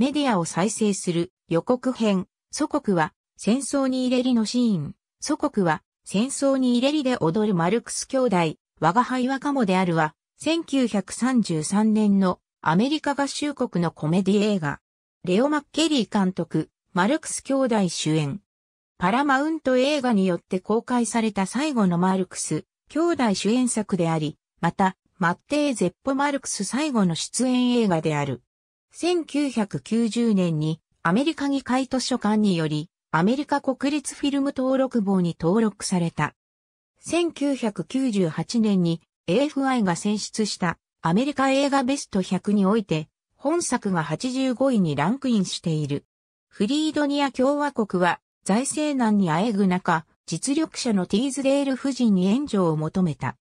メディアを再生する予告編、祖国は戦争に入れりのシーン、祖国は戦争に入れりで踊るマルクス兄弟、我が輩はカモであるは、1933年のアメリカ合衆国のコメディ映画。レオ・マッケリー監督、マルクス兄弟主演。パラマウント映画によって公開された最後のマルクス、兄弟主演作であり、また、マッテー・ゼッポ・マルクス最後の出演映画である。1990年にアメリカ議会図書館によりアメリカ国立フィルム登録簿に登録された。1998年に AFI が選出したアメリカ映画ベスト100において本作が85位にランクインしている。フリードニア共和国は財政難にあえぐ中、実力者のティーズレール夫人に援助を求めた。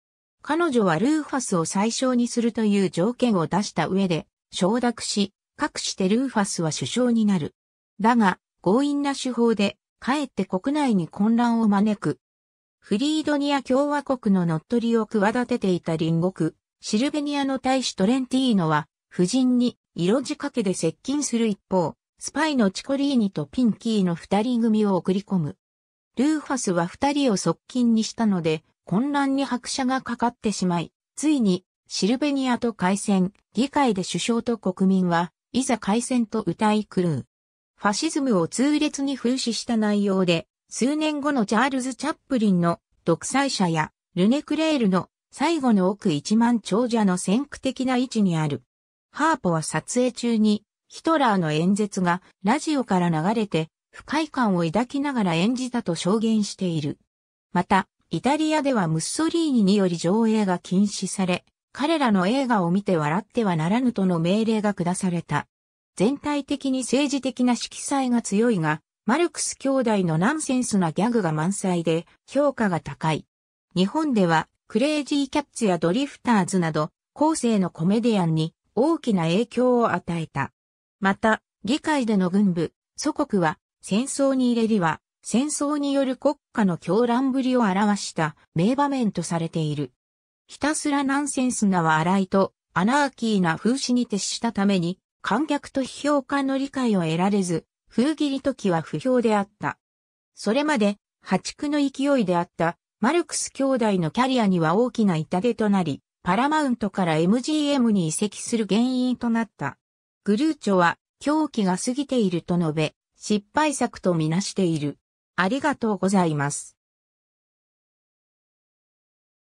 彼女はルーファスを最小にするという条件を出した上で承諾し、かくしてルーファスは首相になる。だが、強引な手法で、かえって国内に混乱を招く。フリードニア共和国の乗っ取りを企てていた隣国、シルベニアの大使トレンティーノは、夫人に色仕掛けで接近する一方、スパイのチコリーニとピンキーの二人組を送り込む。ルーファスは二人を側近にしたので、混乱に拍車がかかってしまい、ついに、シルベニアと海戦、議会で首相と国民は、いざ開戦と歌い狂う。ファシズムを痛烈に風刺した内容で、数年後のチャールズ・チャップリンの独裁者やルネクレールの最後の奥一万長者の先駆的な位置にある。ハーポは撮影中にヒトラーの演説がラジオから流れて不快感を抱きながら演じたと証言している。また、イタリアではムッソリーニにより上映が禁止され、彼らの映画を見て笑ってはならぬとの命令が下された。全体的に政治的な色彩が強いが、マルクス兄弟のナンセンスなギャグが満載で評価が高い。日本ではクレイジーキャッツやドリフターズなど後世のコメディアンに大きな影響を与えた。また、議会での軍部、祖国は戦争に入れりは戦争による国家の狂乱ぶりを表した名場面とされている。ひたすらナンセンスな笑いとアナーキーな風刺に徹したために、観客と批評家の理解を得られず、風切り時は不評であった。それまで、破竹の勢いであった、マルクス兄弟のキャリアには大きな痛手となり、パラマウントから MGM に移籍する原因となった。グルーチョは、狂気が過ぎていると述べ、失敗作とみなしている。ありがとうございます。